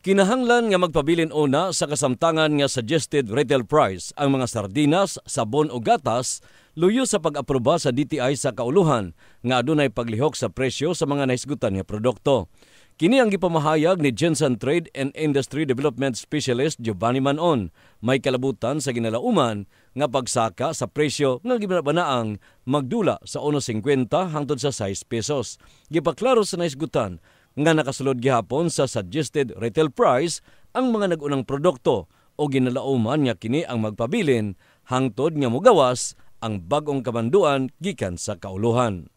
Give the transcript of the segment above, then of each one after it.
Kinahanglan nga magpabilin una sa kasamtangan nga suggested retail price ang mga sardinas, sabon o gatas luyo sa pag-aproba sa DTI sa kauluhan nga adunay paglihok sa presyo sa mga naisgutan nga produkto. Kini ang gipamahayag ni Jensen Trade and Industry Development Specialist Giovanni Manon. May kalabutan sa ginalauman nga pagsaka sa presyo nga ginabanaang magdula sa 1.50 hangtod sa 6 pesos. Gipaklaro sa naisgutan nga nakasulod gihapon sa suggested retail price ang mga nagunang produkto o ginalauman nga kini ang magpabilin hangtod nga mugawas ang bagong kamanduan gikan sa kauluhan.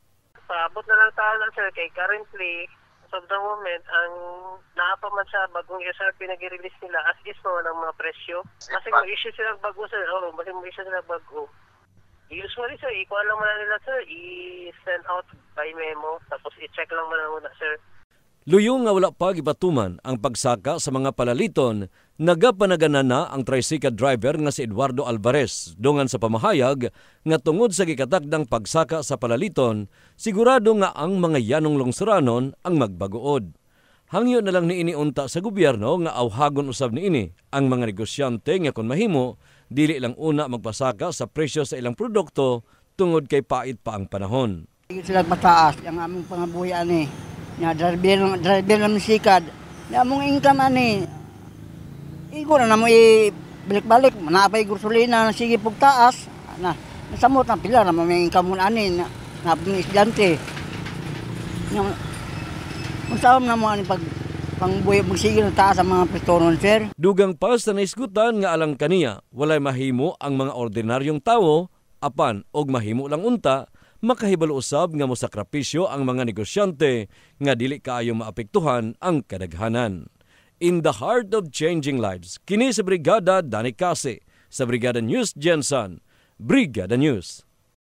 Paabot na lang tayo sir kay currently as of the moment ang naapa man sa bagong SRP na gi nila as is no ng mga presyo. Kasi mo issue sila bago sir, oh, kasi mo issue sila bago. Usually sir, equal lang muna nila sir, i-send out by memo tapos i-check lang muna muna sir. Luyo nga wala pa gibatuman ang pagsaka sa mga palaliton, nagapanaganan na ang tricycle driver nga si Eduardo Alvarez dungan sa pamahayag nga tungod sa gikatakdang pagsaka sa palaliton, sigurado nga ang mga yanong longsuranon ang magbaguod. Hangyo na lang ni iniunta sa gobyerno nga awhagon usab ni ini ang mga negosyante nga kon mahimo dili lang una magpasaka sa presyo sa ilang produkto tungod kay pait pa ang panahon. Sila mataas ang aming pangabuhi ani. Eh nga driver, driver na musikad. Na mong income ani. Igo na mo i-balik-balik. Manapay gursulina, na sige pagtaas. Na, nasamot na pila na mo income mo ani. Na, na estudyante. Nga, masawam na mo ani pag pangbuhi magsigil na taas ang mga pretoron, sir. Dugang paus na naisgutan nga alang kaniya, walay mahimo ang mga ordinaryong tao, apan og mahimo lang unta makahibalo usab nga mosakrapisyo ang mga negosyante nga dili kaayo maapektuhan ang kadaghanan. In the heart of changing lives, kini sa Brigada Danikase, sa Brigada News Jensen, Brigada News.